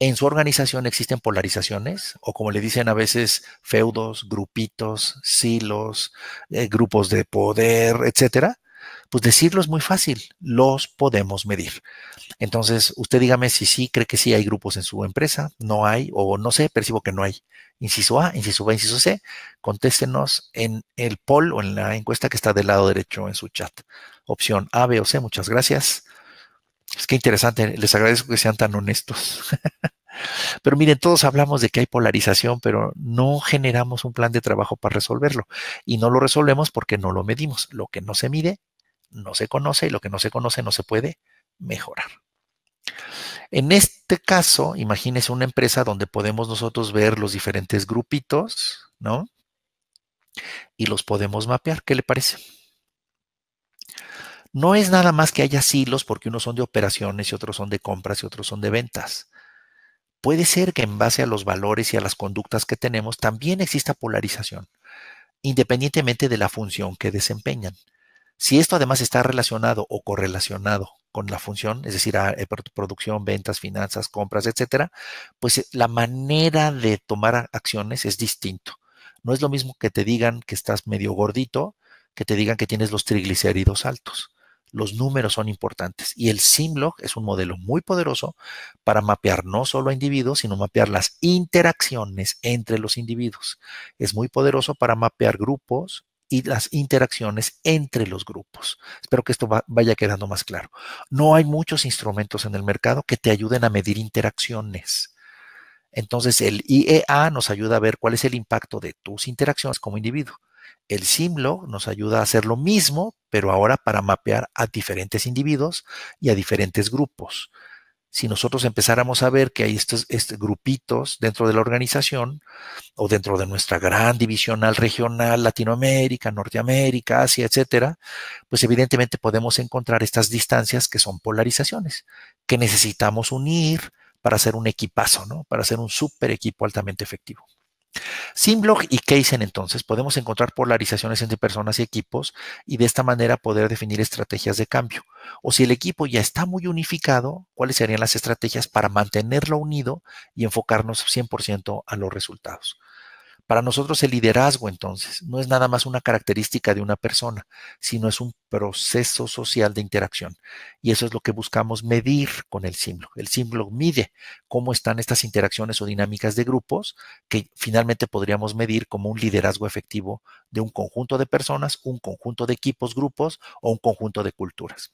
En su organización existen polarizaciones, o como le dicen a veces, feudos, grupitos, silos, eh, grupos de poder, etcétera. Pues decirlo es muy fácil, los podemos medir. Entonces, usted dígame si sí cree que sí hay grupos en su empresa, no hay, o no sé, percibo que no hay. Inciso A, inciso B, inciso C, contéstenos en el poll o en la encuesta que está del lado derecho en su chat. Opción A, B o C, muchas gracias. Es que interesante, les agradezco que sean tan honestos. Pero miren, todos hablamos de que hay polarización, pero no generamos un plan de trabajo para resolverlo. Y no lo resolvemos porque no lo medimos. Lo que no se mide no se conoce y lo que no se conoce no se puede mejorar. En este caso, imagínese una empresa donde podemos nosotros ver los diferentes grupitos, ¿no? Y los podemos mapear. ¿Qué le parece? No es nada más que haya silos porque unos son de operaciones y otros son de compras y otros son de ventas. Puede ser que en base a los valores y a las conductas que tenemos también exista polarización, independientemente de la función que desempeñan. Si esto además está relacionado o correlacionado con la función, es decir, a, eh, producción, ventas, finanzas, compras, etcétera, pues eh, la manera de tomar acciones es distinto. No es lo mismo que te digan que estás medio gordito, que te digan que tienes los triglicéridos altos. Los números son importantes y el Simlog es un modelo muy poderoso para mapear no solo a individuos, sino mapear las interacciones entre los individuos. Es muy poderoso para mapear grupos, y las interacciones entre los grupos. Espero que esto vaya quedando más claro. No hay muchos instrumentos en el mercado que te ayuden a medir interacciones. Entonces, el IEA nos ayuda a ver cuál es el impacto de tus interacciones como individuo. El SIMLO nos ayuda a hacer lo mismo, pero ahora para mapear a diferentes individuos y a diferentes grupos si nosotros empezáramos a ver que hay estos, este, grupitos dentro de la organización o dentro de nuestra gran divisional regional, Latinoamérica, Norteamérica, Asia, etcétera, pues evidentemente podemos encontrar estas distancias que son polarizaciones, que necesitamos unir para hacer un equipazo, ¿no? Para hacer un super equipo altamente efectivo. Simblog y en entonces, podemos encontrar polarizaciones entre personas y equipos y de esta manera poder definir estrategias de cambio. O si el equipo ya está muy unificado, ¿cuáles serían las estrategias para mantenerlo unido y enfocarnos 100% a los resultados? Para nosotros el liderazgo entonces no es nada más una característica de una persona, sino es un proceso social de interacción. Y eso es lo que buscamos medir con el símbolo. El símbolo mide cómo están estas interacciones o dinámicas de grupos que finalmente podríamos medir como un liderazgo efectivo de un conjunto de personas, un conjunto de equipos, grupos o un conjunto de culturas.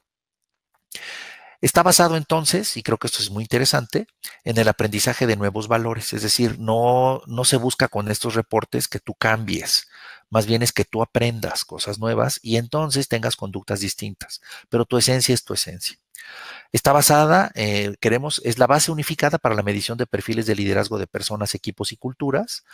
Está basado entonces, y creo que esto es muy interesante, en el aprendizaje de nuevos valores, es decir, no, no se busca con estos reportes que tú cambies, más bien es que tú aprendas cosas nuevas y entonces tengas conductas distintas, pero tu esencia es tu esencia. Está basada, eh, queremos, es la base unificada para la medición de perfiles de liderazgo de personas, equipos y culturas.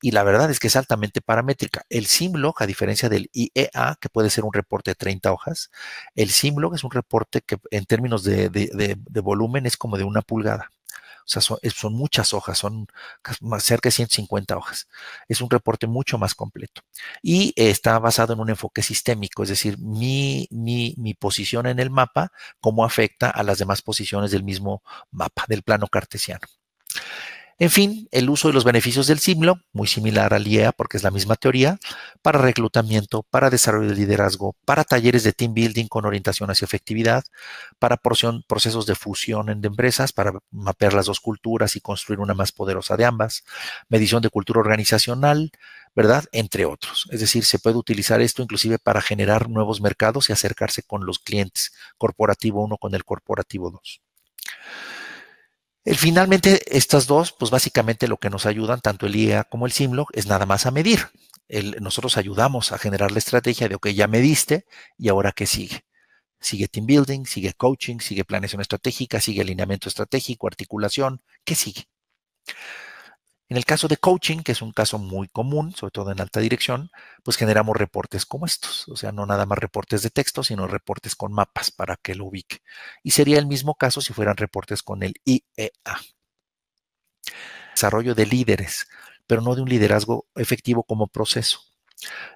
Y la verdad es que es altamente paramétrica. El SIMLOG, a diferencia del IEA, que puede ser un reporte de 30 hojas, el SIMLOG es un reporte que en términos de volumen es como de una pulgada. O sea, son, muchas hojas, son cerca de 150 hojas. Es un reporte mucho más completo. Y está basado en un enfoque sistémico, es decir, mi posición en el mapa, cómo afecta a las demás posiciones del mismo mapa, del plano cartesiano. En fin, el uso de los beneficios del SIMLO, muy similar al IEA porque es la misma teoría, para reclutamiento, para desarrollo de liderazgo, para talleres de team building con orientación hacia efectividad, para procesos de fusión en empresas, para mapear las dos culturas y construir una más poderosa de ambas, medición de cultura organizacional, ¿verdad? Entre otros. Es decir, se puede utilizar esto inclusive para generar nuevos mercados y acercarse con los clientes, corporativo 1 con el corporativo 2. El, eh, finalmente, estas dos, pues básicamente lo que nos ayudan, tanto el IEA como el SIMLOG, es nada más a medir. nosotros ayudamos a generar la estrategia de, ok, ya mediste y ahora qué sigue. Sigue team building, sigue coaching, sigue planeación estratégica, sigue alineamiento estratégico, articulación, ¿qué sigue? En el caso de coaching, que es un caso muy común, sobre todo en alta dirección, pues generamos reportes como estos, o sea, no nada más reportes de texto, sino reportes con mapas para que lo ubique. Y sería el mismo caso si fueran reportes con el IEA. Desarrollo de líderes, pero no de un liderazgo efectivo como proceso.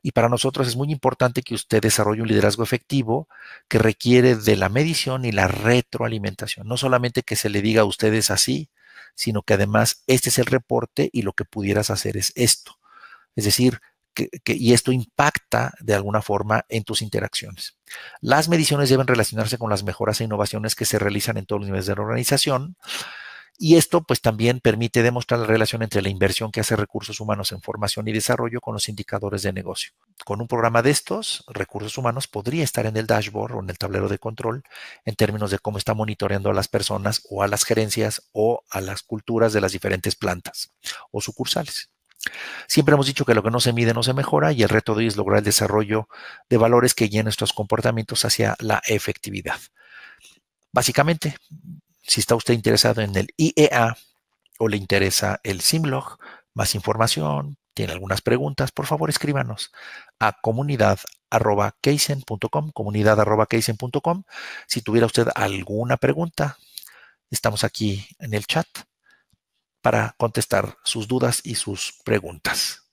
Y para nosotros es muy importante que usted desarrolle un liderazgo efectivo que requiere de la medición y la retroalimentación. No solamente que se le diga a ustedes así, sino que además este es el reporte y lo que pudieras hacer es esto. Es decir, que, que, y esto impacta de alguna forma en tus interacciones. Las mediciones deben relacionarse con las mejoras e innovaciones que se realizan en todos los niveles de la organización y esto pues también permite demostrar la relación entre la inversión que hace recursos humanos en formación y desarrollo con los indicadores de negocio. Con un programa de estos, recursos humanos podría estar en el dashboard o en el tablero de control en términos de cómo está monitoreando a las personas o a las gerencias o a las culturas de las diferentes plantas o sucursales. Siempre hemos dicho que lo que no se mide no se mejora y el reto de hoy es lograr el desarrollo de valores que guíen nuestros comportamientos hacia la efectividad. Básicamente, si está usted interesado en el IEA o le interesa el Simlog, más información, tiene algunas preguntas, por favor escríbanos a comunidad arroba comunidad Si tuviera usted alguna pregunta, estamos aquí en el chat para contestar sus dudas y sus preguntas.